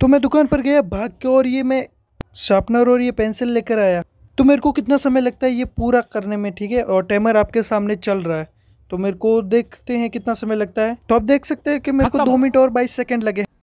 तो मैं दुकान पर गया भाग के और ये मैं शार्पनर और ये पेंसिल लेकर आया तो मेरे को कितना समय लगता है ये पूरा करने में ठीक है और टाइमर आपके सामने चल रहा है तो मेरे को देखते हैं कितना समय लगता है तो आप देख सकते हैं कि मेरे को दो मिनट और बाईस सेकंड लगे